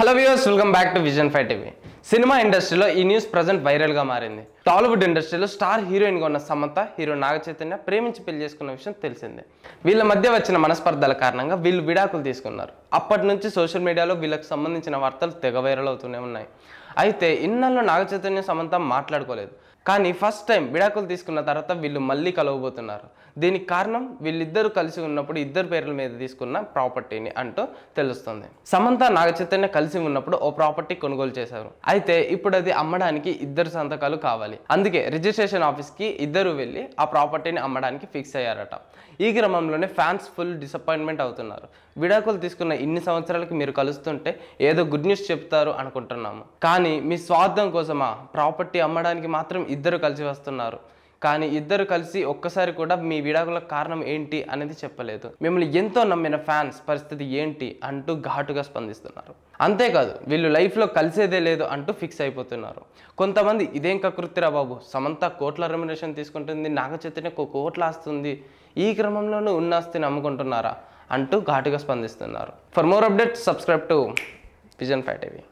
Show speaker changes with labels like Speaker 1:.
Speaker 1: Hello viewers, welcome back to Vision 5 TV. సినిమా ఇండస్ట్రీలో ఈ న్యూస్ ప్రజెంట్ వైరల్గా మారింది టాలీవుడ్ ఇండస్ట్రీలో స్టార్ హీరోయిన్గా ఉన్న సమంత హీరో నాగ చైతన్య ప్రేమించి పెళ్లి చేసుకున్న విషయం తెలిసిందే వీళ్ళ మధ్య వచ్చిన మనస్పర్ధల కారణంగా వీళ్ళు విడాకులు తీసుకున్నారు అప్పటి నుంచి సోషల్ మీడియాలో వీళ్ళకి సంబంధించిన వార్తలు తెగ వైరల్ అవుతూనే ఉన్నాయి అయితే ఇన్నాళ్ళు నాగ చైతన్య సమంత మాట్లాడుకోలేదు కానీ ఫస్ట్ టైం విడాకులు తీసుకున్న తర్వాత వీళ్ళు మళ్ళీ కలవబోతున్నారు దీనికి కారణం వీళ్ళిద్దరూ కలిసి ఉన్నప్పుడు ఇద్దరు పేర్ల మీద తీసుకున్న ప్రాపర్టీని అంటూ తెలుస్తుంది సమంత నాగ కలిసి ఉన్నప్పుడు ఓ ప్రాపర్టీ కొనుగోలు చేశారు అయితే ఇప్పుడు అది అమ్మడానికి ఇద్దరు సంతకాలు కావాలి అందుకే రిజిస్ట్రేషన్ ఆఫీస్కి ఇద్దరు వెళ్ళి ఆ ప్రాపర్టీని అమ్మడానికి ఫిక్స్ అయ్యారట ఈ క్రమంలోనే ఫ్యాన్స్ ఫుల్ డిసప్పాయింట్మెంట్ అవుతున్నారు విడాకులు తీసుకున్న ఇన్ని సంవత్సరాలకి మీరు కలుస్తుంటే ఏదో గుడ్ న్యూస్ చెప్తారు అనుకుంటున్నాము కానీ మీ స్వార్థం కోసమా ప్రాపర్టీ అమ్మడానికి మాత్రం ఇద్దరు కలిసి వస్తున్నారు కానీ ఇద్దరు కలిసి ఒక్కసారి కూడా మీ విడాకులకు కారణం ఏంటి అనేది చెప్పలేదు మిమ్మల్ని ఎంతో నమ్మిన ఫ్యాన్స్ పరిస్థితి ఏంటి అంటూ ఘాటుగా స్పందిస్తున్నారు అంతేకాదు వీళ్ళు లైఫ్లో కలిసేదే లేదు అంటూ ఫిక్స్ అయిపోతున్నారు కొంతమంది ఇదేం కకృతిరా బాబు సమంత కోట్ల రెమ్యునేషన్ తీసుకుంటుంది నాగ ఒక కోట్ల ఆస్తుంది ఈ క్రమంలోనూ ఉన్న ఆస్తిని అమ్ముకుంటున్నారా అంటూ ఘాటుగా స్పందిస్తున్నారు for more updates subscribe to Vision five TV